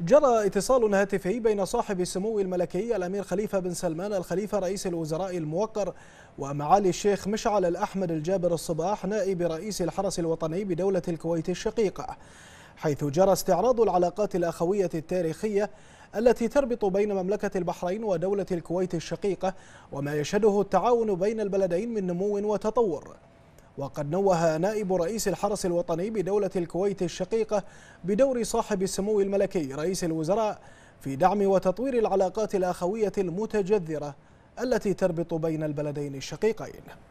جرى اتصال هاتفي بين صاحب السمو الملكي الأمير خليفة بن سلمان الخليفة رئيس الوزراء الموقر ومعالي الشيخ مشعل الأحمد الجابر الصباح نائب رئيس الحرس الوطني بدولة الكويت الشقيقة حيث جرى استعراض العلاقات الأخوية التاريخية التي تربط بين مملكة البحرين ودولة الكويت الشقيقة وما يشهده التعاون بين البلدين من نمو وتطور وقد نوه نائب رئيس الحرس الوطني بدولة الكويت الشقيقة بدور صاحب السمو الملكي رئيس الوزراء في دعم وتطوير العلاقات الأخوية المتجذرة التي تربط بين البلدين الشقيقين